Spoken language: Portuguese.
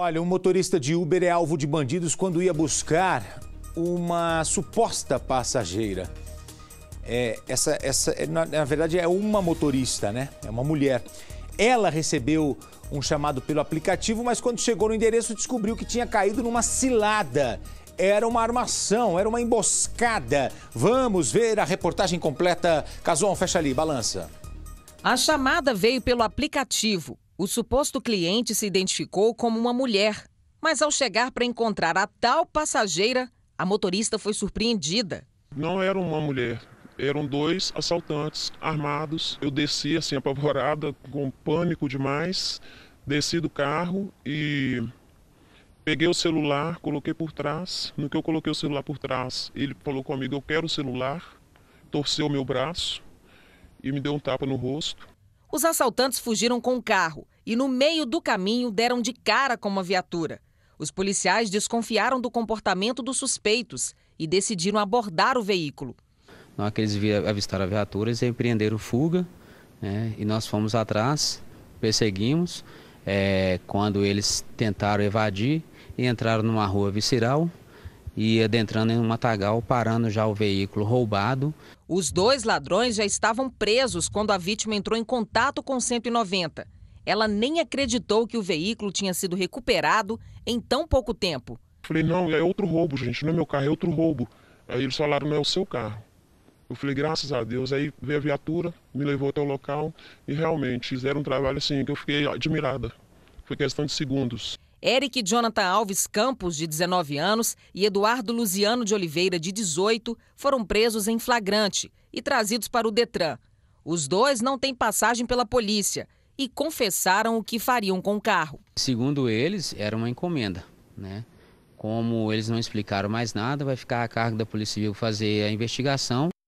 Olha, um motorista de Uber é alvo de bandidos quando ia buscar uma suposta passageira. É, essa, essa é, na, na, verdade, é uma motorista, né? É uma mulher. Ela recebeu um chamado pelo aplicativo, mas quando chegou no endereço descobriu que tinha caído numa cilada. Era uma armação, era uma emboscada. Vamos ver a reportagem completa. Cason, fecha ali, balança. A chamada veio pelo aplicativo. O suposto cliente se identificou como uma mulher, mas ao chegar para encontrar a tal passageira, a motorista foi surpreendida. Não era uma mulher, eram dois assaltantes armados. Eu desci assim apavorada, com pânico demais, desci do carro e peguei o celular, coloquei por trás. No que eu coloquei o celular por trás, ele falou comigo: "Eu quero o celular". Torceu meu braço e me deu um tapa no rosto. Os assaltantes fugiram com o carro e, no meio do caminho, deram de cara com uma viatura. Os policiais desconfiaram do comportamento dos suspeitos e decidiram abordar o veículo. Na hora é que eles avistaram a viatura, eles empreenderam fuga né, e nós fomos atrás, perseguimos. É, quando eles tentaram evadir, e entraram numa rua visceral e adentrando em um matagal, parando já o veículo roubado. Os dois ladrões já estavam presos quando a vítima entrou em contato com 190. Ela nem acreditou que o veículo tinha sido recuperado em tão pouco tempo. Falei, não, é outro roubo, gente, não é meu carro, é outro roubo. Aí eles falaram, não é o seu carro. Eu falei, graças a Deus. Aí veio a viatura, me levou até o local e realmente fizeram um trabalho assim que eu fiquei admirada. Foi questão de segundos. Eric Jonathan Alves Campos, de 19 anos, e Eduardo Luziano de Oliveira, de 18, foram presos em flagrante e trazidos para o Detran. Os dois não têm passagem pela polícia e confessaram o que fariam com o carro. Segundo eles, era uma encomenda, né? Como eles não explicaram mais nada, vai ficar a cargo da Polícia Civil fazer a investigação.